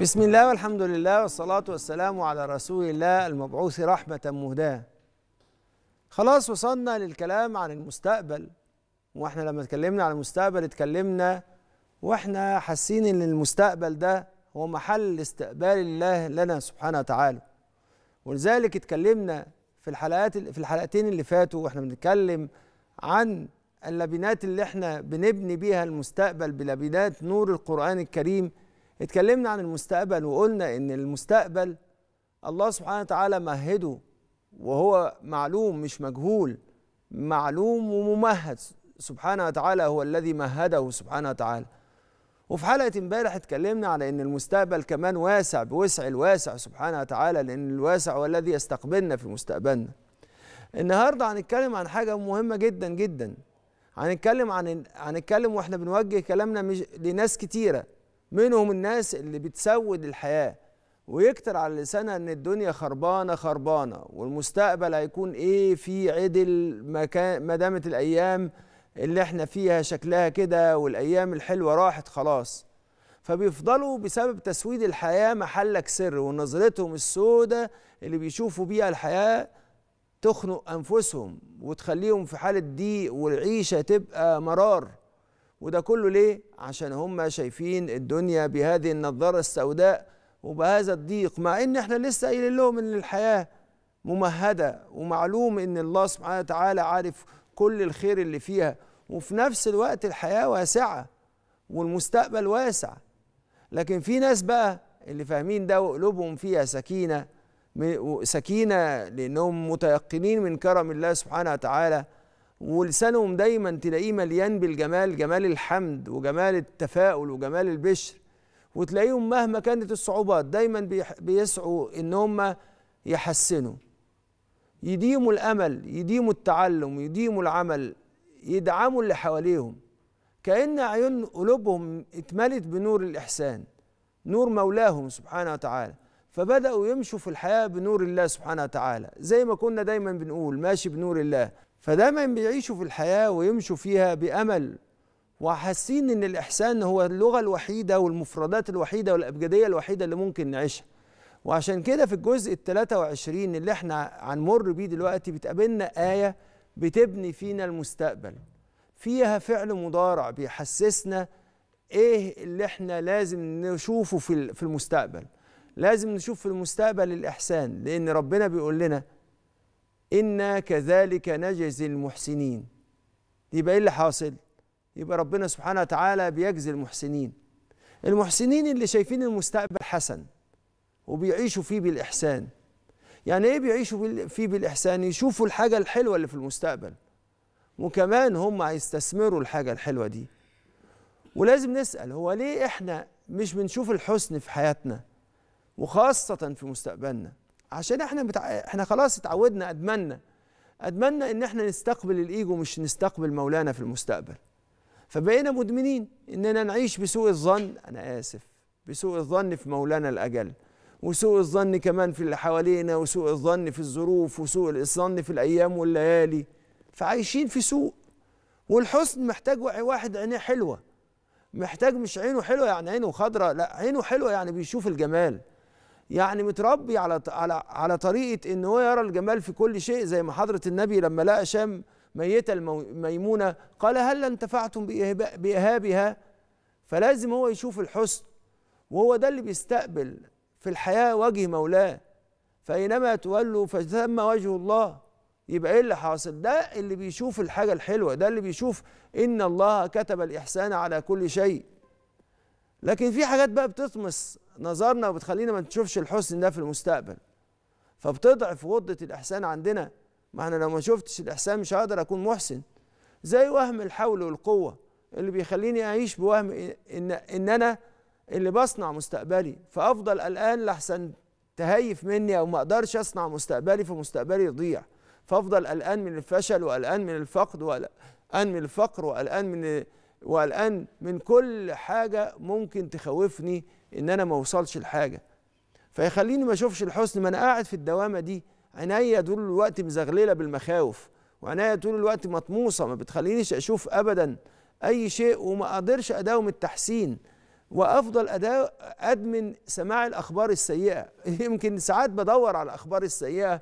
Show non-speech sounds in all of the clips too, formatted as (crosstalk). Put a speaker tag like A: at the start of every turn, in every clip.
A: بسم الله والحمد لله والصلاة والسلام على رسول الله المبعوث رحمة مهداة خلاص وصلنا للكلام عن المستقبل واحنا لما اتكلمنا عن المستقبل اتكلمنا واحنا حاسين ان المستقبل ده هو محل استقبال الله لنا سبحانه وتعالى ولذلك اتكلمنا في الحلقات في الحلقتين اللي فاتوا واحنا بنتكلم عن اللبنات اللي احنا بنبني بيها المستقبل بلبنات نور القرآن الكريم اتكلمنا عن المستقبل وقلنا ان المستقبل الله سبحانه وتعالى مهده وهو معلوم مش مجهول معلوم وممهد سبحانه وتعالى هو الذي مهده سبحانه وتعالى وفي حلقة امبارح اتكلمنا على ان المستقبل كمان واسع بوسع الواسع سبحانه وتعالى لان الواسع هو الذي يستقبلنا في مستقبلنا النهاردة هنتكلم عن حاجة مهمة جدا جدا هنتكلم عن هنتكلم واحنا بنوجه كلامنا مش لناس كتيره منهم الناس اللي بتسود الحياه ويكتر على لسانها ان الدنيا خربانه خربانه والمستقبل هيكون ايه في عدل ما دامت الايام اللي احنا فيها شكلها كده والايام الحلوه راحت خلاص فبيفضلوا بسبب تسويد الحياه محلك سر ونظرتهم السودة اللي بيشوفوا بيها الحياه تخنق انفسهم وتخليهم في حاله ضيق والعيشه تبقى مرار وده كله ليه؟ عشان هم شايفين الدنيا بهذه النظارة السوداء وبهذا الضيق مع ان احنا لسه قايلين لهم ان الحياة ممهدة ومعلوم ان الله سبحانه وتعالى عارف كل الخير اللي فيها وفي نفس الوقت الحياة واسعة والمستقبل واسع لكن في ناس بقى اللي فاهمين ده وقلوبهم فيها سكينة سكينة لأنهم متيقنين من كرم الله سبحانه وتعالى ولسانهم دايما تلاقيه مليان بالجمال جمال الحمد وجمال التفاؤل وجمال البشر وتلاقيهم مهما كانت الصعوبات دايما بيسعوا ان هم يحسنوا يديموا الامل يديموا التعلم يديموا العمل يدعموا اللي حواليهم كأن عيون قلوبهم اتملت بنور الإحسان نور مولاهم سبحانه وتعالى فبدأوا يمشوا في الحياة بنور الله سبحانه وتعالى زي ما كنا دايما بنقول ماشي بنور الله فدايما بيعيشوا في الحياة ويمشوا فيها بأمل وحاسين إن الإحسان هو اللغة الوحيدة والمفردات الوحيدة والأبجدية الوحيدة اللي ممكن نعيشها وعشان كده في الجزء ال 23 اللي احنا هنمر بيه دلوقتي بتقابلنا آية بتبني فينا المستقبل فيها فعل مضارع بيحسسنا ايه اللي احنا لازم نشوفه في المستقبل لازم نشوف في المستقبل الإحسان لأن ربنا بيقول لنا إنا كذلك نجزي المحسنين يبقى إيه اللي حاصل؟ يبقى ربنا سبحانه وتعالى بيجزي المحسنين المحسنين اللي شايفين المستقبل حسن وبيعيشوا فيه بالإحسان يعني إيه بيعيشوا فيه بالإحسان؟ يشوفوا الحاجة الحلوة اللي في المستقبل وكمان هم هيستثمروا الحاجة الحلوة دي ولازم نسأل هو ليه إحنا مش بنشوف الحسن في حياتنا وخاصة في مستقبلنا عشان احنا بتع... احنا خلاص اتعودنا ادمنا ادمنا ان احنا نستقبل الايجو مش نستقبل مولانا في المستقبل فبقينا مدمنين اننا نعيش بسوء الظن انا اسف بسوء الظن في مولانا الاجل وسوء الظن كمان في اللي حوالينا وسوء الظن في الظروف وسوء الظن في الايام والليالي فعايشين في سوء والحسن محتاج واحد عينيه حلوه محتاج مش عينه حلوه يعني عينه خضراء لا عينه حلوه يعني بيشوف الجمال يعني متربي على على على طريقه ان هو يرى الجمال في كل شيء زي ما حضره النبي لما لقى شام ميته الميمونه قال هل انتفعتم باهابها فلازم هو يشوف الحسن وهو ده اللي بيستقبل في الحياه وجه مولاه فاينما تولوا فثم وجه الله يبقى ايه اللي حاصل ده اللي بيشوف الحاجه الحلوه ده اللي بيشوف ان الله كتب الاحسان على كل شيء لكن في حاجات بقى بتطمس نظرنا وبتخلينا ما نشوفش الحسن ده في المستقبل فبتضعف غضة الإحسان عندنا ما أنا لو ما شفتش الإحسان مش هقدر أكون محسن زي وهم الحول والقوة اللي بيخليني أعيش بوهم إن, إن أنا اللي بصنع مستقبلي فأفضل قلقان لحسن تهيف مني أو ما أقدرش أصنع مستقبلي فمستقبلي يضيع فأفضل قلقان من الفشل وقلقان من الفقد وقلقان من الفقر وقلقان من وقلقان من كل حاجة ممكن تخوفني ان انا ما اوصلش لحاجه فيخليني ما اشوفش الحسن ما انا قاعد في الدوامه دي عينيا طول الوقت مزغلله بالمخاوف وعينيا طول الوقت مطموسه ما بتخلينيش اشوف ابدا اي شيء وما اقدرش اداوم التحسين وافضل ادمن سماع الاخبار السيئه (laughs) يمكن ساعات بدور على الاخبار السيئه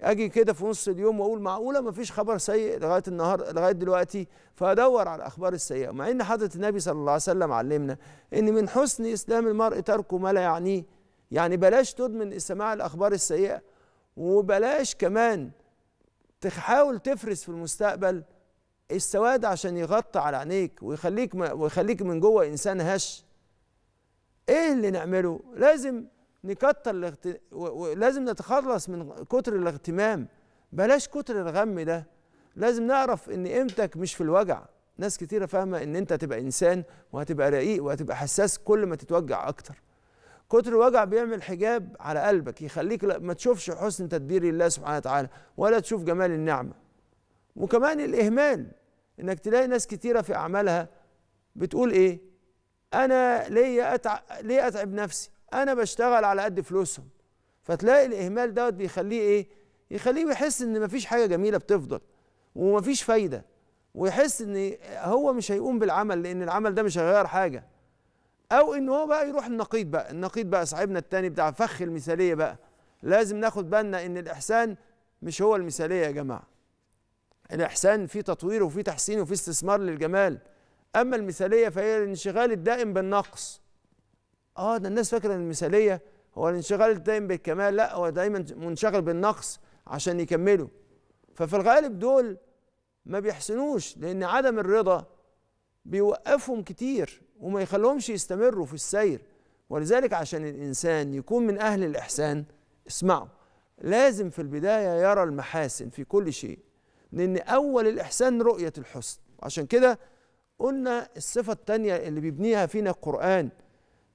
A: اجي كده في نص اليوم واقول معقوله ما فيش خبر سيء لغايه النهار لغايه دلوقتي فادور على الاخبار السيئه مع ان حضره النبي صلى الله عليه وسلم علمنا ان من حسن اسلام المرء تركه ما لا يعنيه يعني بلاش تدمن سماع الاخبار السيئه وبلاش كمان تحاول تفرز في المستقبل السواد عشان يغطي على عينيك ويخليك ويخليك من جوه انسان هش ايه اللي نعمله لازم نكتر الاغت... ولازم نتخلص من كتر الاغتمام بلاش كتر الغم ده لازم نعرف ان قيمتك مش في الوجع ناس كتيره فاهمه ان انت هتبقى انسان وهتبقى رقيق وهتبقى حساس كل ما تتوجع اكتر كتر الوجع بيعمل حجاب على قلبك يخليك ما تشوفش حسن تدبير الله سبحانه وتعالى ولا تشوف جمال النعمه وكمان الاهمال انك تلاقي ناس كتيره في اعمالها بتقول ايه انا ليه اتعب ليه اتعب نفسي انا بشتغل على قد فلوسهم فتلاقي الاهمال دوت بيخليه ايه يخليه يحس ان مفيش حاجه جميله بتفضل ومفيش فايده ويحس ان هو مش هيقوم بالعمل لان العمل ده مش هيغير حاجه او ان هو بقى يروح النقيض بقى النقيض بقى صاحبنا التاني بتاع فخ المثاليه بقى لازم ناخد بالنا ان الاحسان مش هو المثاليه يا جماعه الاحسان فيه تطوير وفيه تحسين وفيه استثمار للجمال اما المثاليه فهي الانشغال الدائم بالنقص اه ده الناس فاكره المثاليه هو الانشغال الدائم بالكمال لا هو دايما منشغل بالنقص عشان يكملوا ففي الغالب دول ما بيحسنوش لان عدم الرضا بيوقفهم كتير وما يخليهمش يستمروا في السير ولذلك عشان الانسان يكون من اهل الاحسان اسمعوا لازم في البدايه يرى المحاسن في كل شيء لان اول الاحسان رؤيه الحسن عشان كده قلنا الصفه الثانيه اللي بيبنيها فينا القران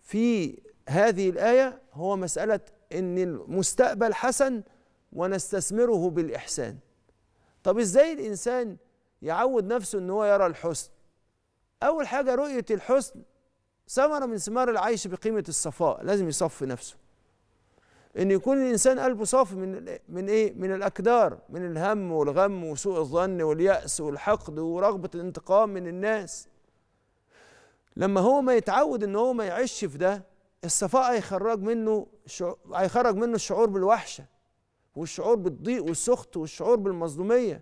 A: في هذه الآية هو مسألة إن المستقبل حسن ونستثمره بالإحسان طب إزاي الإنسان يعود نفسه إن هو يرى الحسن أول حاجة رؤية الحسن ثمرة من ثمار العيش بقيمة الصفاء لازم يصفي نفسه ان يكون الانسان قلبه صافي من من ايه من الاكدار من الهم والغم وسوء الظن والياس والحقد ورغبه الانتقام من الناس لما هو ما يتعود ان هو ما يعيش في ده الصفاء هيخرج منه شعور هيخرج منه الشعور بالوحشه والشعور بالضيق والسخط والشعور بالمظلوميه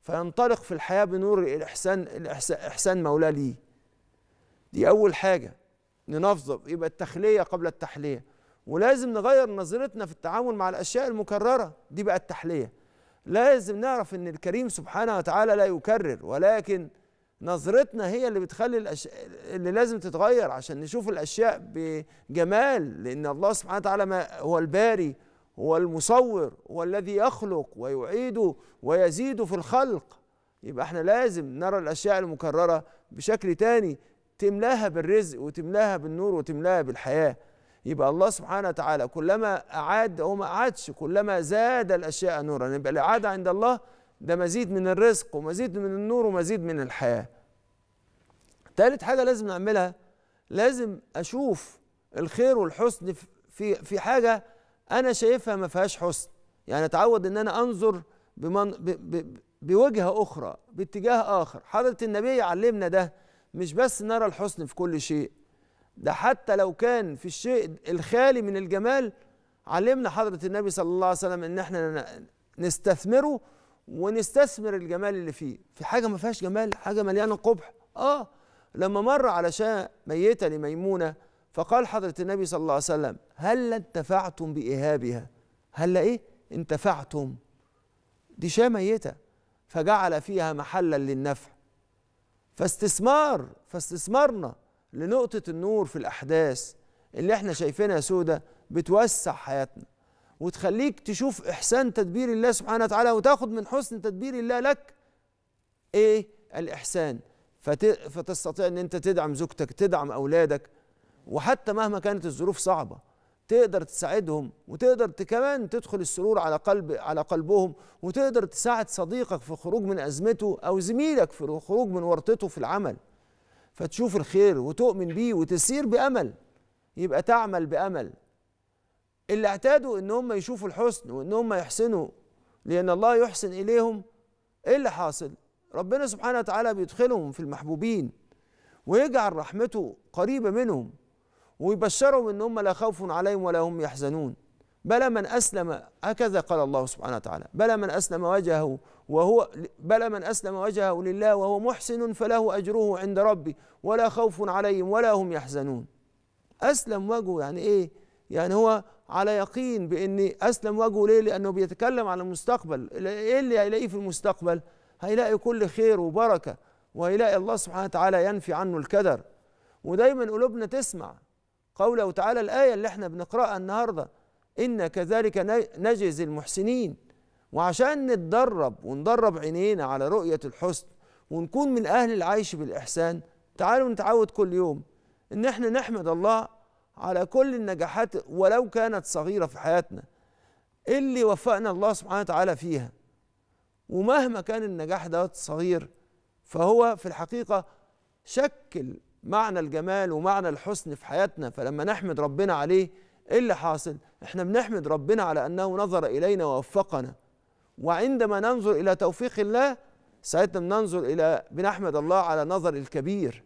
A: فينطلق في الحياه بنور الاحسان احسان مولاه ليه دي اول حاجه ننظف يبقى التخليه قبل التحليه ولازم نغير نظرتنا في التعامل مع الاشياء المكرره دي بقى التحليه لازم نعرف ان الكريم سبحانه وتعالى لا يكرر ولكن نظرتنا هي اللي بتخلي الأش... اللي لازم تتغير عشان نشوف الاشياء بجمال لان الله سبحانه وتعالى ما هو الباري هو المصور هو الذي يخلق ويعيد ويزيد في الخلق يبقى احنا لازم نرى الاشياء المكرره بشكل تاني تملاها بالرزق وتملاها بالنور وتملاها بالحياه يبقى الله سبحانه وتعالى كلما اعاد او ما اعادش كلما زاد الاشياء نورا يبقى الاعاده عند الله ده مزيد من الرزق ومزيد من النور ومزيد من الحياة تالت حاجة لازم نعملها لازم أشوف الخير والحسن في في حاجة أنا شايفها ما فيهاش حسن يعني أتعود إن أنا أنظر بمن ب ب بوجهة أخرى باتجاه آخر حضرة النبي علمنا ده مش بس نرى الحسن في كل شيء ده حتى لو كان في الشيء الخالي من الجمال علمنا حضرة النبي صلى الله عليه وسلم إن إحنا نستثمره ونستثمر الجمال اللي فيه في حاجه ما فيهاش جمال حاجه مليانه قبح اه لما مر على شاة ميتة لميمونة فقال حضرة النبي صلى الله عليه وسلم هل انتفعتم بإهابها هل إيه انتفعتم دي شاة ميتة فجعل فيها محلا للنفع فاستثمار فاستثمارنا لنقطة النور في الأحداث اللي احنا شايفينها سودة بتوسع حياتنا وتخليك تشوف إحسان تدبير الله سبحانه وتعالى وتاخد من حسن تدبير الله لك إيه الإحسان فتستطيع أن أنت تدعم زوجتك تدعم أولادك وحتى مهما كانت الظروف صعبة تقدر تساعدهم وتقدر كمان تدخل السرور على قلب على قلبهم وتقدر تساعد صديقك في خروج من ازمته او زميلك في الخروج من ورطته في العمل فتشوف الخير وتؤمن بيه وتسير بامل يبقى تعمل بامل اللي اعتادوا ان هم يشوفوا الحسن وان هم يحسنوا لان الله يحسن اليهم ايه اللي حاصل ربنا سبحانه وتعالى بيدخلهم في المحبوبين ويجعل رحمته قريبه منهم ويبشرهم ان هم لا خوف عليهم ولا هم يحزنون بلى من اسلم هكذا قال الله سبحانه وتعالى بلى من اسلم وجهه وهو بلى من اسلم وجهه لله وهو محسن فله اجره عند ربي ولا خوف عليهم ولا هم يحزنون اسلم وجهه يعني ايه يعني هو على يقين بان اسلم وجهه ليه لانه بيتكلم على المستقبل ايه اللي هيلاقيه في المستقبل هيلاقي كل خير وبركه وهيلاقي الله سبحانه وتعالى ينفي عنه الكدر ودايما قلوبنا تسمع قوله تعالى الايه اللي احنا بنقراها النهارده ان كذلك نجزي المحسنين وعشان نتدرب وندرب عينينا على رؤيه الحسن ونكون من اهل العيش بالاحسان تعالوا نتعود كل يوم ان احنا نحمد الله على كل النجاحات ولو كانت صغيرة في حياتنا اللي وفقنا الله سبحانه وتعالى فيها ومهما كان النجاح دوت صغير فهو في الحقيقة شكل معنى الجمال ومعنى الحسن في حياتنا فلما نحمد ربنا عليه ايه اللي حاصل؟ احنا بنحمد ربنا على انه نظر الينا ووفقنا وعندما ننظر الى توفيق الله ساعتها بننظر الى بنحمد الله على نظر الكبير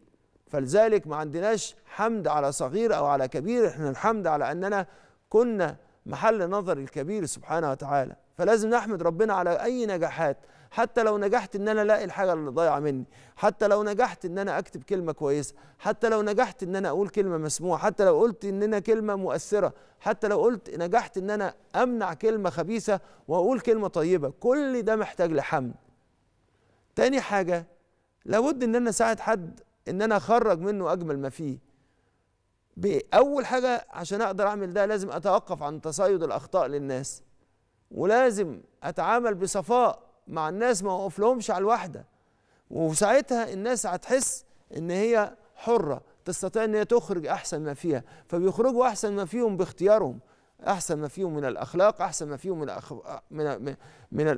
A: فلذلك ما عندناش حمد على صغير او على كبير احنا الحمد على اننا كنا محل نظر الكبير سبحانه وتعالى فلازم نحمد ربنا على اي نجاحات حتى لو نجحت ان انا الاقي الحاجه اللي ضايعه مني حتى لو نجحت ان انا اكتب كلمه كويسه حتى لو نجحت ان انا اقول كلمه مسموعه حتى لو قلت ان انا كلمه مؤثره حتى لو قلت نجحت ان انا امنع كلمه خبيثه واقول كلمه طيبه كل ده محتاج لحمد تاني حاجه لابد ان انا اساعد حد ان انا اخرج منه اجمل ما فيه اول حاجه عشان اقدر اعمل ده لازم اتوقف عن تصيد الاخطاء للناس ولازم اتعامل بصفاء مع الناس ما اوقفلهمش على الواحده وساعتها الناس هتحس ان هي حره تستطيع ان هي تخرج احسن ما فيها فبيخرجوا احسن ما فيهم باختيارهم احسن ما فيهم من الاخلاق احسن ما فيهم من أخ... من من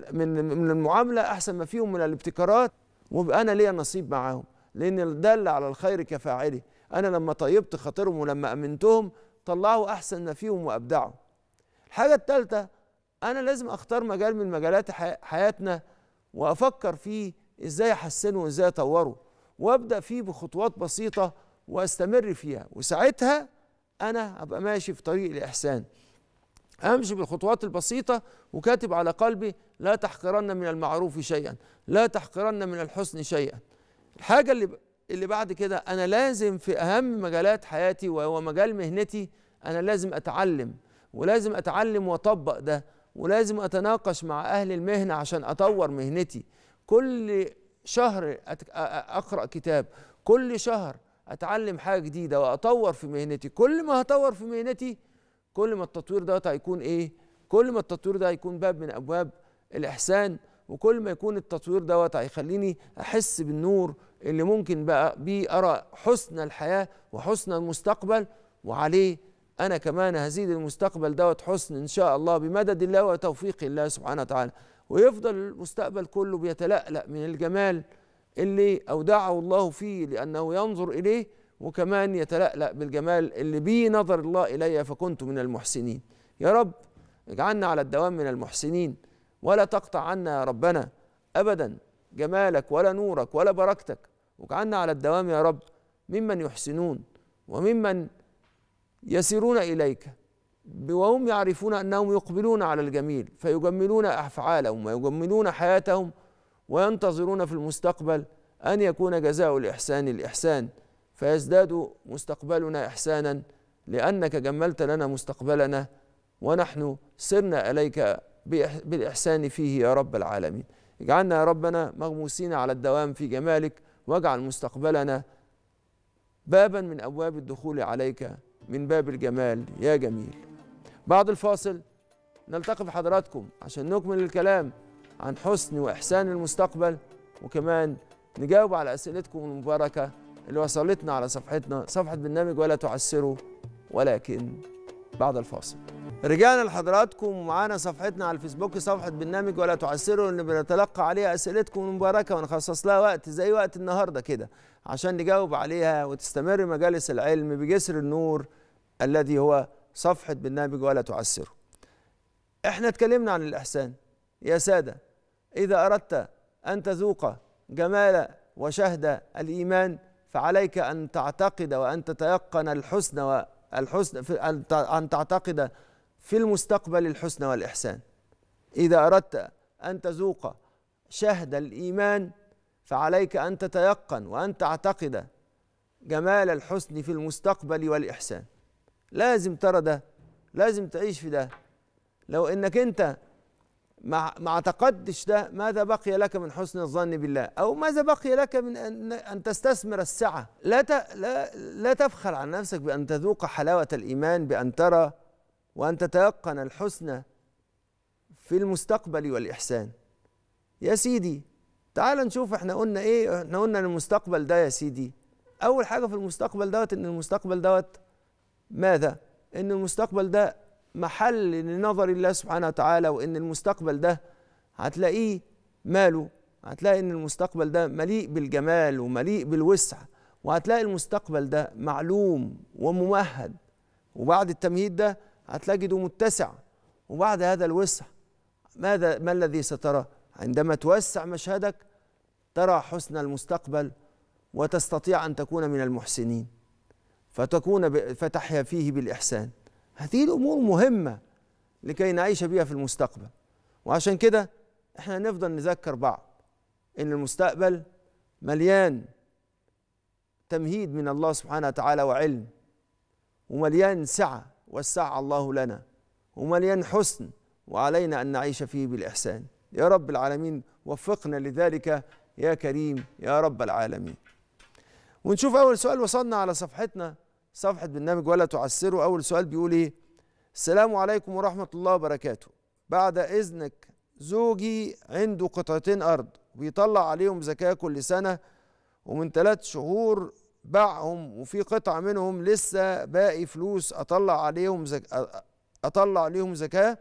A: من المعامله احسن ما فيهم من الابتكارات وانا انا ليا نصيب معاهم لأن دل على الخير كفاعله أنا لما طيبت خاطرهم ولما أمنتهم طلعوا أحسن ما فيهم وأبدعوا الحاجة الثالثة أنا لازم أختار مجال من مجالات حياتنا وأفكر فيه إزاي أحسنه وإزاي أطوره وأبدأ فيه بخطوات بسيطة وأستمر فيها وساعتها أنا أبقى ماشي في طريق الإحسان امشي بالخطوات البسيطه وكاتب على قلبي لا تحقرن من المعروف شيئا لا تحقرن من الحسن شيئا الحاجه اللي اللي بعد كده انا لازم في اهم مجالات حياتي وهو مجال مهنتي انا لازم اتعلم ولازم اتعلم واطبق ده ولازم اتناقش مع اهل المهنه عشان اطور مهنتي كل شهر اقرا كتاب كل شهر اتعلم حاجه جديده واطور في مهنتي كل ما هطور في مهنتي كل ما التطوير دوت هيكون ايه كل ما التطوير ده هيكون باب من ابواب الاحسان وكل ما يكون التطوير دوت هيخليني احس بالنور اللي ممكن بقى بيه أرى حسن الحياة وحسن المستقبل وعليه أنا كمان هزيد المستقبل دوت حسن إن شاء الله بمدد الله وتوفيق الله سبحانه وتعالى ويفضل المستقبل كله بيتلألأ من الجمال اللي أودعه الله فيه لأنه ينظر إليه وكمان يتلألأ بالجمال اللي بيه نظر الله إلي فكنت من المحسنين يا رب اجعلنا على الدوام من المحسنين ولا تقطع عنا يا ربنا أبدا جمالك ولا نورك ولا بركتك واجعلنا على الدوام يا رب ممن يحسنون وممن يسيرون إليك وهم يعرفون أنهم يقبلون على الجميل فيجملون أفعالهم ويجملون حياتهم وينتظرون في المستقبل أن يكون جزاء الإحسان الإحسان فيزداد مستقبلنا إحسانا لأنك جملت لنا مستقبلنا ونحن سرنا إليك بالإحسان فيه يا رب العالمين اجعلنا يا ربنا مغموسين على الدوام في جمالك واجعل مستقبلنا بابا من ابواب الدخول عليك من باب الجمال يا جميل بعد الفاصل نلتقي بحضراتكم عشان نكمل الكلام عن حسن واحسان المستقبل وكمان نجاوب على اسئلتكم المباركه اللي وصلتنا على صفحتنا صفحه برنامج ولا تعسروا ولكن بعد الفاصل رجعنا لحضراتكم ومعانا صفحتنا على الفيسبوك صفحة برنامج ولا تعسروا اللي بنتلقى عليها أسئلتكم المباركة ونخصص لها وقت زي وقت النهاردة كده عشان نجاوب عليها وتستمر مجالس العلم بجسر النور الذي هو صفحة برنامج ولا تعسروا احنا اتكلمنا عن الإحسان يا سادة إذا أردت أن تذوق جمال وشهد الإيمان فعليك أن تعتقد وأن تتيقن الحسن والحسن أن تعتقد في المستقبل الحسن والإحسان إذا أردت أن تذوق شهد الإيمان فعليك أن تتيقن وأن تعتقد جمال الحسن في المستقبل والإحسان لازم ترى ده لازم تعيش في ده لو انك انت ما اعتقدتش ده ماذا بقي لك من حسن الظن بالله او ماذا بقي لك من ان, أن تستثمر السعه لا لا لا تبخل عن نفسك بان تذوق حلاوه الايمان بان ترى وأن تتيقن الحسنى في المستقبل والإحسان يا سيدي تعال نشوف احنا قلنا ايه احنا قلنا المستقبل ده يا سيدي اول حاجه في المستقبل دوت ان المستقبل دوت ماذا ان المستقبل ده محل لنظر الله سبحانه وتعالى وان المستقبل ده هتلاقيه ماله هتلاقي ان المستقبل ده مليء بالجمال ومليء بالوسع وهتلاقي المستقبل ده معلوم وممهد وبعد التمهيد ده هتجده متسع وبعد هذا الوسع ماذا ما الذي سترى عندما توسع مشهدك ترى حسن المستقبل وتستطيع أن تكون من المحسنين فتكون فتحيا فيه بالإحسان هذه الأمور مهمة لكي نعيش بها في المستقبل وعشان كده احنا نفضل نذكر بعض ان المستقبل مليان تمهيد من الله سبحانه وتعالى وعلم ومليان سعه وسع الله لنا ومليان حسن وعلينا أن نعيش فيه بالإحسان يا رب العالمين وفقنا لذلك يا كريم يا رب العالمين ونشوف أول سؤال وصلنا على صفحتنا صفحة برنامج ولا تعسروا أول سؤال بيقول إيه السلام عليكم ورحمة الله وبركاته بعد إذنك زوجي عنده قطعتين أرض وبيطلع عليهم زكاة كل سنة ومن ثلاث شهور باعهم وفي قطع منهم لسه باقي فلوس اطلع عليهم زك... اطلع عليهم زكاه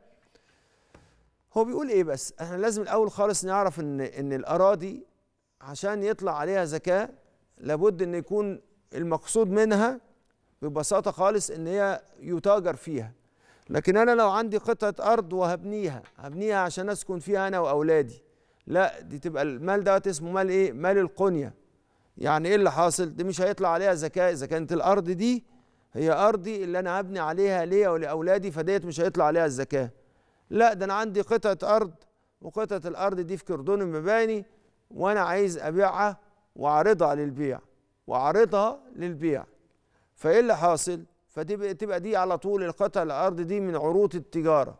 A: هو بيقول ايه بس احنا لازم الاول خالص نعرف ان ان الاراضي عشان يطلع عليها زكاه لابد ان يكون المقصود منها ببساطه خالص ان هي يتاجر فيها لكن انا لو عندي قطعه ارض وهبنيها هبنيها عشان اسكن فيها انا واولادي لا دي تبقى المال دوت اسمه مال ايه مال القنيه يعني ايه اللي حاصل دي مش هيطلع عليها زكاة اذا كانت الارض دي هي ارضي اللي انا هبني عليها ليا ولاولادي فديت مش هيطلع عليها الزكاة لا ده انا عندي قطعة ارض وقطعة الارض دي في كردون المباني وانا عايز ابيعها واعرضها للبيع واعرضها للبيع فايه اللي حاصل فتبقى تبقى دي على طول القطع الارض دي من عروض التجاره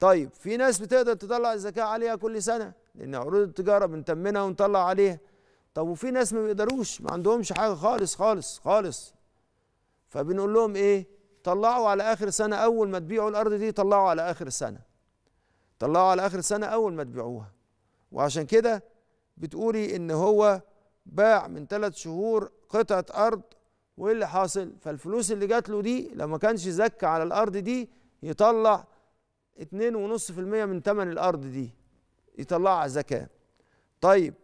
A: طيب في ناس بتقدر تطلع الزكاه عليها كل سنه لان عروض التجاره بنتمنها ونطلع عليها طب وفي ناس ما بيقدروش ما عندهمش حاجه خالص خالص خالص فبنقول لهم ايه طلعوا على اخر سنه اول ما تبيعوا الارض دي طلعوا على اخر سنه طلعوا على اخر سنه اول ما تبيعوها وعشان كده بتقولي ان هو باع من ثلاث شهور قطعه ارض وايه اللي حاصل فالفلوس اللي جات له دي لما كانش زكى على الارض دي يطلع اتنين ونص في المية من تمن الارض دي يطلعها زكاة طيب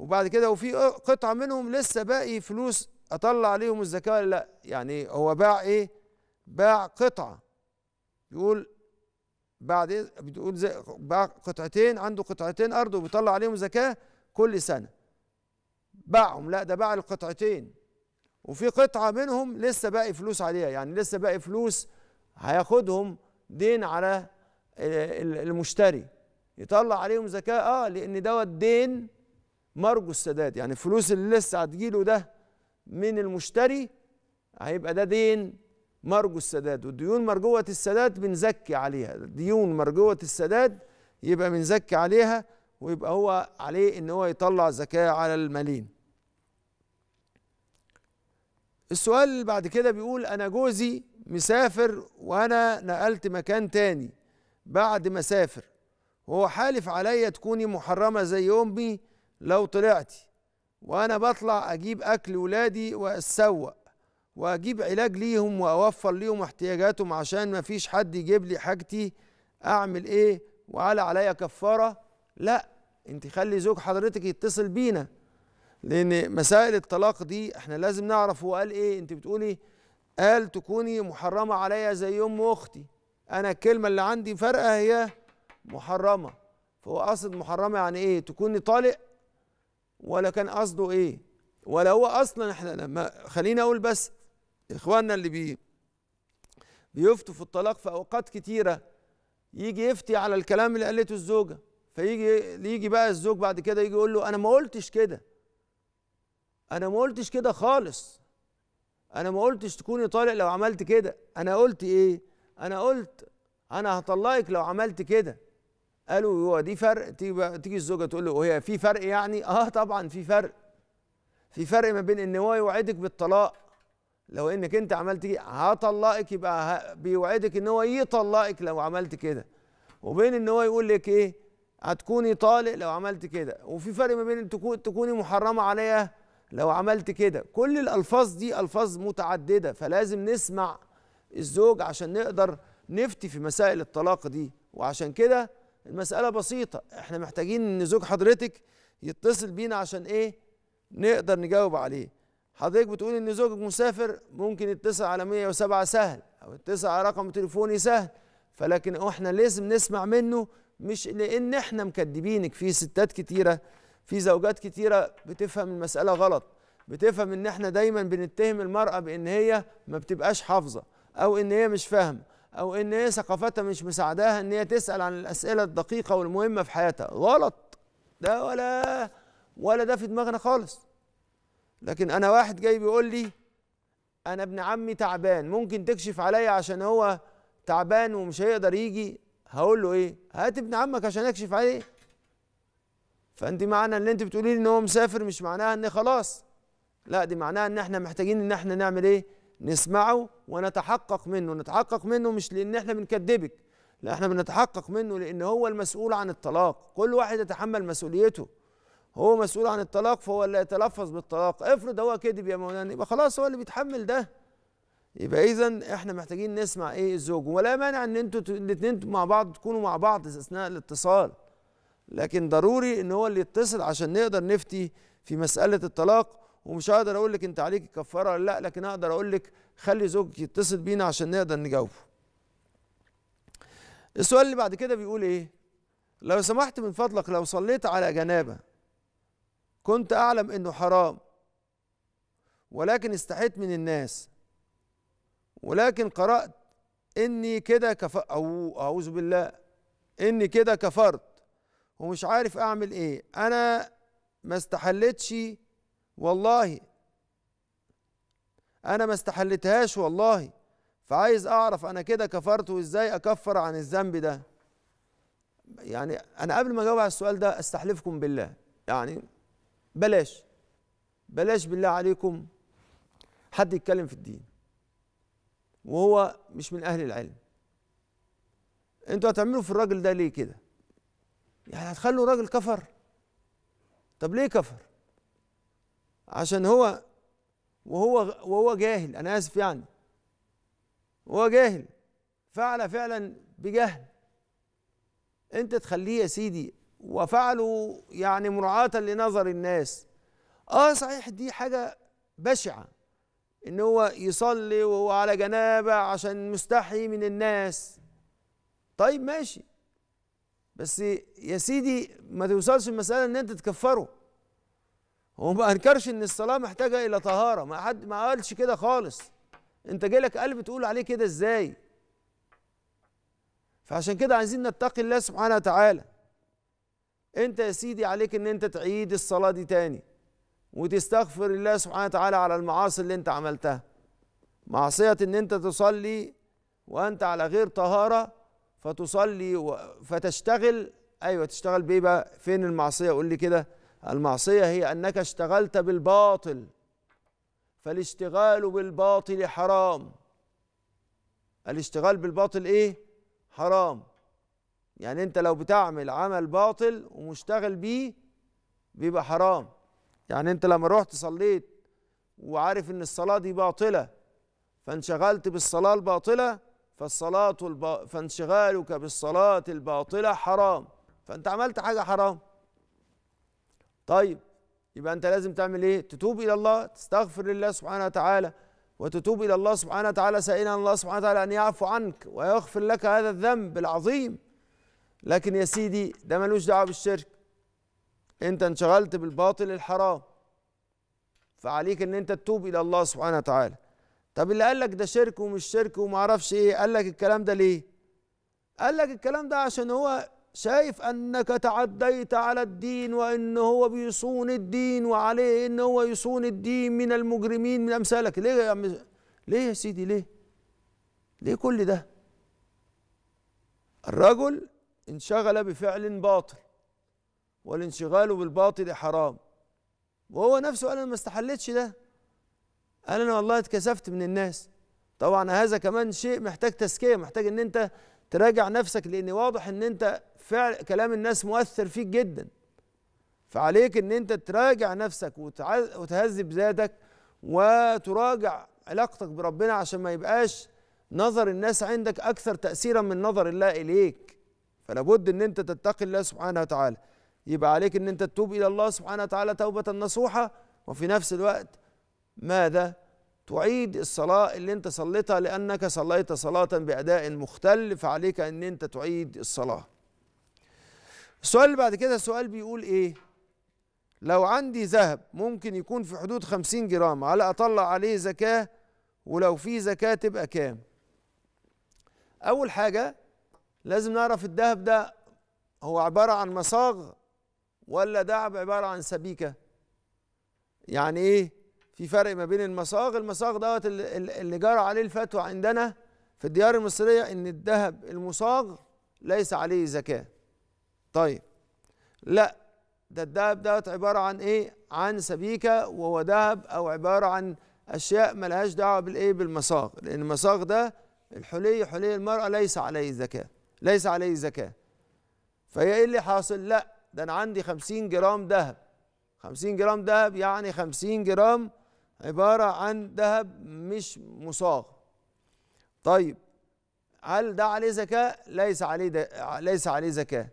A: وبعد كده وفي قطعه منهم لسه باقي فلوس اطلع عليهم الزكاه ولا لا يعني هو باع ايه باع قطعه يقول بعد إيه؟ بتقول زي باع قطعتين عنده قطعتين ارض وبيطلع عليهم زكاه كل سنه باعهم لا ده باع القطعتين وفي قطعه منهم لسه باقي فلوس عليها يعني لسه باقي فلوس هياخدهم دين على المشتري يطلع عليهم زكاه اه لان دوت دين مرجو السداد يعني الفلوس اللي لسه هتجيله ده من المشتري هيبقى ده دين مرجو السداد والديون مرجوة السداد بنزكي عليها ديون مرجوة السداد يبقى بنزكي عليها ويبقى هو عليه ان هو يطلع زكاة على المالين السؤال اللي بعد كده بيقول انا جوزي مسافر وانا نقلت مكان تاني بعد ما سافر وهو حالف عليا تكوني محرمة زي امي لو طلعتي وانا بطلع اجيب اكل ولادي واتسوق واجيب علاج ليهم واوفر ليهم احتياجاتهم عشان ما فيش حد يجيب لي حاجتي اعمل ايه وعلى عليا كفاره لا انت خلي زوج حضرتك يتصل بينا لان مسائل الطلاق دي احنا لازم نعرف هو قال ايه انت بتقولي قال تكوني محرمه عليا زي ام اختي انا الكلمه اللي عندي فرقه هي محرمه فهو قصد محرمه يعني ايه تكوني طالق ولا كان قصده ايه ولا هو اصلا احنا لما خليني اقول بس اخواننا اللي بي بيفتوا في الطلاق في اوقات كتيره يجي يفتي على الكلام اللي قالته الزوجه فيجي يجي بقى الزوج بعد كده يجي يقول له انا ما قلتش كده انا ما قلتش كده خالص انا ما قلتش تكوني طالق لو عملت كده انا قلت ايه انا قلت انا هطلقك لو عملت كده قالوا هو دي فرق تيجي, تيجي الزوجه تقول له وهي في فرق يعني اه طبعا في فرق في فرق ما بين ان هو يوعدك بالطلاق لو انك انت عملت كده هطلقك يبقى بيوعدك ان هو يطلقك لو عملت كده وبين ان هو يقول لك ايه هتكوني طالق لو عملت كده وفي فرق ما بين ان تكوني محرمه عليا لو عملت كده كل الالفاظ دي الفاظ متعدده فلازم نسمع الزوج عشان نقدر نفتي في مسائل الطلاق دي وعشان كده المسألة بسيطة احنا محتاجين ان زوج حضرتك يتصل بينا عشان ايه نقدر نجاوب عليه حضرتك بتقول ان زوجك مسافر ممكن يتصل على 107 سهل او يتصل على رقم تليفوني سهل فلكن احنا لازم نسمع منه مش لان احنا مكدبينك في ستات كتيرة في زوجات كتيرة بتفهم المسألة غلط بتفهم ان احنا دايما بنتهم المرأة بان هي ما بتبقاش حافظة او ان هي مش فاهمة او ان هي ثقافتها مش مساعداها ان هي تسال عن الاسئله الدقيقه والمهمه في حياتها غلط ده ولا ولا ده في دماغنا خالص لكن انا واحد جاي بيقول لي انا ابن عمي تعبان ممكن تكشف عليا عشان هو تعبان ومش هيقدر يجي هقول له ايه هات ابن عمك عشان اكشف عليه فانت معنى اللي انت بتقولي لي ان هو مسافر مش معناها ان خلاص لا دي معناها ان احنا محتاجين ان احنا نعمل ايه نسمعه ونتحقق منه نتحقق منه مش لان احنا بنكدبك لا احنا بنتحقق منه لان هو المسؤول عن الطلاق كل واحد يتحمل مسؤوليته هو مسؤول عن الطلاق فهو اللي يتلفظ بالطلاق افرض هو كذب يا مولانا يبقى خلاص هو اللي بيتحمل ده يبقى اذا احنا محتاجين نسمع ايه الزوج ولا مانع ان انتوا الاثنين مع بعض تكونوا مع بعض اثناء الاتصال لكن ضروري ان هو اللي يتصل عشان نقدر نفتي في مساله الطلاق ومش هقدر اقول لك انت عليك كفاره ولا لا لكن اقدر اقول لك خلي زوجك يتصل بينا عشان نقدر نجاوبه السؤال اللي بعد كده بيقول ايه لو سمحت من فضلك لو صليت على جنابه كنت اعلم انه حرام ولكن استحيت من الناس ولكن قرات اني كده كف او اعوذ بالله اني كده كفرت ومش عارف اعمل ايه انا ما استحلتش والله انا ما استحلتهاش والله فعايز اعرف انا كده كفرت وازاي اكفر عن الذنب ده يعني انا قبل ما اجاوب على السؤال ده استحلفكم بالله يعني بلاش بلاش بالله عليكم حد يتكلم في الدين وهو مش من اهل العلم انتوا هتعملوا في الراجل ده ليه كده يعني هتخلوا راجل كفر طب ليه كفر عشان هو وهو وهو جاهل انا اسف يعني وهو جاهل فعل فعلا بجهل انت تخليه يا سيدي وفعله يعني مراعاة لنظر الناس اه صحيح دي حاجة بشعة ان هو يصلي وهو على جنابة عشان مستحي من الناس طيب ماشي بس يا سيدي ما توصلش المسألة ان انت تكفره وما انكرش ان الصلاه محتاجه الى طهاره ما حد ما قالش كده خالص انت جاي لك قلب تقول عليه كده ازاي فعشان كده عايزين نتقي الله سبحانه وتعالى انت يا سيدي عليك ان انت تعيد الصلاه دي تاني وتستغفر الله سبحانه وتعالى على المعاصي اللي انت عملتها معصيه ان انت تصلي وانت على غير طهاره فتصلي فتشتغل ايوه تشتغل بايه بقى فين المعصيه قول لي كده المعصية هي أنك اشتغلت بالباطل فالاشتغال بالباطل حرام الاشتغال بالباطل إيه؟ حرام يعني أنت لو بتعمل عمل باطل ومشتغل بيه بيبقى حرام يعني أنت لما رحت صليت وعارف أن الصلاة دي باطلة فانشغلت بالصلاة الباطلة فالصلاة الب... فانشغالك بالصلاة الباطلة حرام فأنت عملت حاجة حرام طيب يبقى انت لازم تعمل ايه تتوب الى الله تستغفر لله سبحانه وتعالى وتتوب الى الله سبحانه وتعالى سائلا الله سبحانه وتعالى ان يعفو عنك ويغفر لك هذا الذنب العظيم لكن يا سيدي ده ملوش دعوه بالشرك انت انشغلت بالباطل الحرام فعليك ان انت تتوب الى الله سبحانه وتعالى طب اللي قال لك ده شرك ومش شرك وما اعرفش ايه قال لك الكلام ده ليه قال لك الكلام ده عشان هو شايف انك تعديت على الدين وان هو بيصون الدين وعليه ان هو يصون الدين من المجرمين من امثالك ليه يا عم ليه يا سيدي ليه ليه كل ده الرجل انشغل بفعل باطل والانشغال بالباطل حرام وهو نفسه قال انا ما استحلتش ده قال انا والله اتكسفت من الناس طبعا هذا كمان شيء محتاج تزكيه محتاج ان انت تراجع نفسك لان واضح ان انت فعل كلام الناس مؤثر فيك جدا فعليك ان انت تراجع نفسك وتهذب ذاتك وتراجع علاقتك بربنا عشان ما يبقاش نظر الناس عندك اكثر تاثيرا من نظر الله اليك فلا بد ان انت تتقي الله سبحانه وتعالى يبقى عليك ان انت تتوب الى الله سبحانه وتعالى توبه نصوحه وفي نفس الوقت ماذا تعيد الصلاة اللي انت صليتها لأنك صليت صلاة بأداء مختل فعليك أن انت تعيد الصلاة السؤال اللي بعد كده السؤال بيقول ايه لو عندي ذهب ممكن يكون في حدود 50 جرام على أطلع عليه زكاة ولو في زكاة تبقى كام أول حاجة لازم نعرف الذهب ده هو عبارة عن مصاغ ولا ده عبارة عن سبيكة يعني ايه في فرق ما بين المصاغ المصاغ دوت اللي جرى عليه الفتوى عندنا في الديار المصرية إن الذهب المصاغ ليس عليه زكاة طيب لا ده الذهب دوت عبارة عن إيه عن سبيكة وهو ذهب أو عبارة عن أشياء ملهاش دعوة بالإيه بالمصاغ لأن المصاغ ده الحلي حلي المرأة ليس عليه زكاة ليس عليه زكاة فهي إيه اللي حاصل لا ده أنا عندي 50 جرام ذهب 50 جرام ذهب يعني 50 جرام عبارة عن ذهب مش مصاغ طيب هل ده عليه زكاة؟ ليس عليه ده ليس عليه زكاة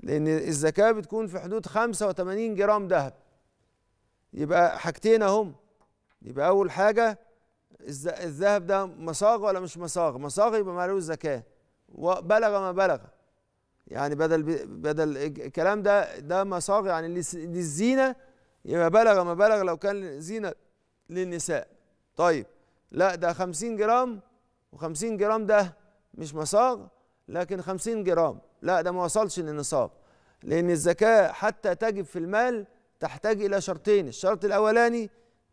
A: لأن الزكاة بتكون في حدود 85 جرام ذهب يبقى حاجتين أهم يبقى أول حاجة الذهب ده مصاغ ولا مش مصاغ؟ مصاغ يبقى معلوش زكاة وبلغ ما بلغ يعني بدل بدل الكلام ده ده مصاغ يعني للزينة يبقى بلغ ما بلغ لو كان زينة للنساء طيب لا ده 50 جرام و50 جرام ده مش مصاغ لكن 50 جرام لا ده ما وصلش للنصاب لأن الزكاة حتى تجب في المال تحتاج إلى شرطين الشرط الأولاني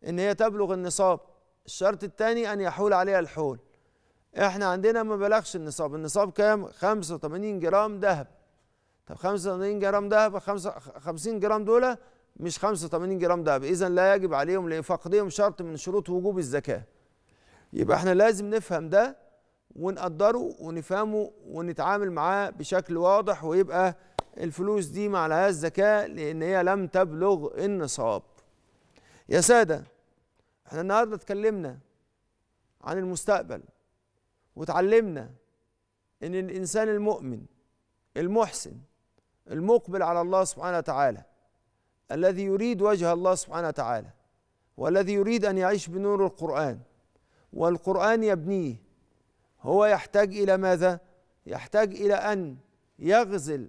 A: إن هي تبلغ النصاب الشرط الثاني أن يحول عليها الحول إحنا عندنا ما بلغش النصاب النصاب كام 85 جرام ذهب طب 85 جرام دهب 50 جرام دولة مش 85 جرام ذهب اذا لا يجب عليهم لفقدهم شرط من شروط وجوب الزكاه يبقى احنا لازم نفهم ده ونقدره ونفهمه ونتعامل معاه بشكل واضح ويبقى الفلوس دي ما عليهاش زكاه لان هي لم تبلغ النصاب يا ساده احنا النهارده اتكلمنا عن المستقبل وتعلمنا ان الانسان المؤمن المحسن المقبل على الله سبحانه وتعالى الذي يريد وجه الله سبحانه وتعالى والذي يريد ان يعيش بنور القران والقران يبنيه هو يحتاج الى ماذا يحتاج الى ان يغزل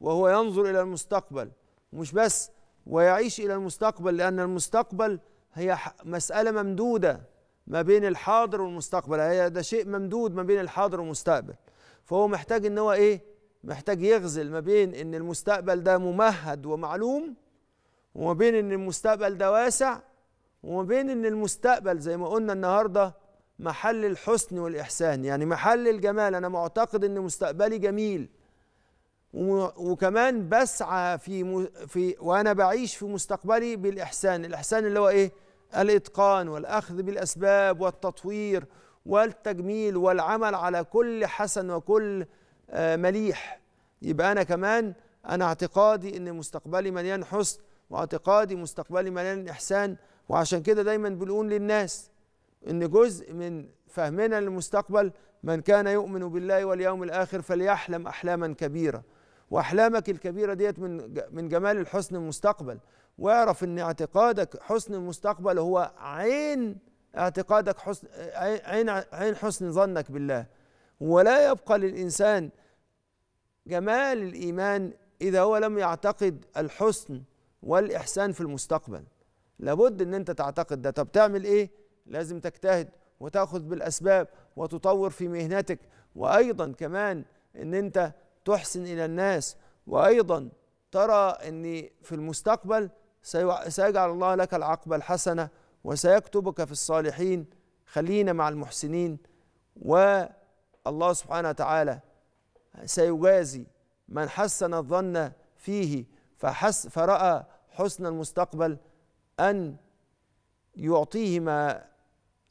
A: وهو ينظر الى المستقبل مش بس ويعيش الى المستقبل لان المستقبل هي مساله ممدوده ما بين الحاضر والمستقبل هي ده شيء ممدود ما بين الحاضر والمستقبل فهو محتاج ان هو ايه محتاج يغزل ما بين ان المستقبل ده ممهد ومعلوم وما بين ان المستقبل ده واسع وما بين ان المستقبل زي ما قلنا النهارده محل الحسن والاحسان يعني محل الجمال انا معتقد ان مستقبلي جميل وكمان بسعى في في وانا بعيش في مستقبلي بالاحسان الاحسان اللي هو ايه الاتقان والاخذ بالاسباب والتطوير والتجميل والعمل على كل حسن وكل آه، مليح يبقى انا كمان انا اعتقادي ان مستقبلي مليان حسن واعتقادي مستقبلي مليان الإحسان وعشان كده دايما بنقول للناس إن جزء من فهمنا للمستقبل من كان يؤمن بالله واليوم الآخر فليحلم أحلاما كبيرة وأحلامك الكبيرة ديت من من جمال الحسن المستقبل واعرف إن اعتقادك حسن المستقبل هو عين اعتقادك حسن عين عين حسن ظنك بالله ولا يبقى للإنسان جمال الإيمان إذا هو لم يعتقد الحسن والإحسان في المستقبل لابد أن أنت تعتقد ده طب تعمل إيه؟ لازم تجتهد وتأخذ بالأسباب وتطور في مهنتك وأيضا كمان أن أنت تحسن إلى الناس وأيضا ترى أن في المستقبل سيجعل الله لك العقبة الحسنة وسيكتبك في الصالحين خلينا مع المحسنين والله سبحانه وتعالى سيجازي من حسن الظن فيه فحس فرأى حسن المستقبل أن يعطيه ما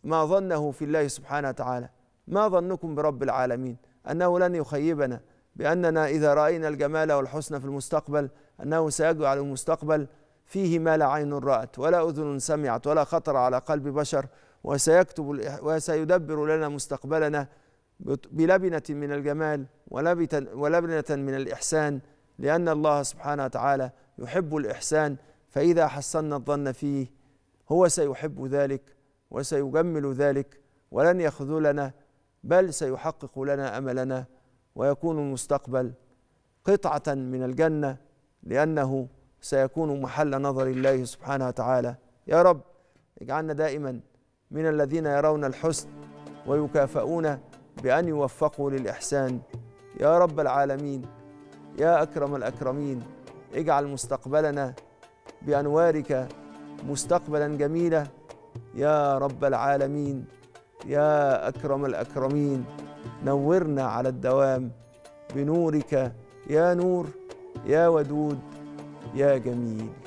A: ما ظنه في الله سبحانه وتعالى ما ظنكم برب العالمين أنه لن يخيبنا بأننا إذا رأينا الجمال والحسن في المستقبل أنه سيجعل المستقبل فيه ما لا عين رأت ولا أذن سمعت ولا خطر على قلب بشر وسيكتب وسيدبر لنا مستقبلنا بلبنة من الجمال ولبنة من الإحسان لأن الله سبحانه وتعالى يحب الإحسان فإذا حسنا الظن فيه هو سيحب ذلك وسيجمل ذلك ولن يخذلنا بل سيحقق لنا أملنا ويكون المستقبل قطعة من الجنة لأنه سيكون محل نظر الله سبحانه وتعالى يا رب اجعلنا دائما من الذين يرون الحسن ويكافئون بأن يوفقوا للإحسان يا رب العالمين يا أكرم الأكرمين اجعل مستقبلنا بأنوارك مستقبلا جميلا يا رب العالمين يا أكرم الأكرمين نورنا على الدوام بنورك يا نور يا ودود يا جميل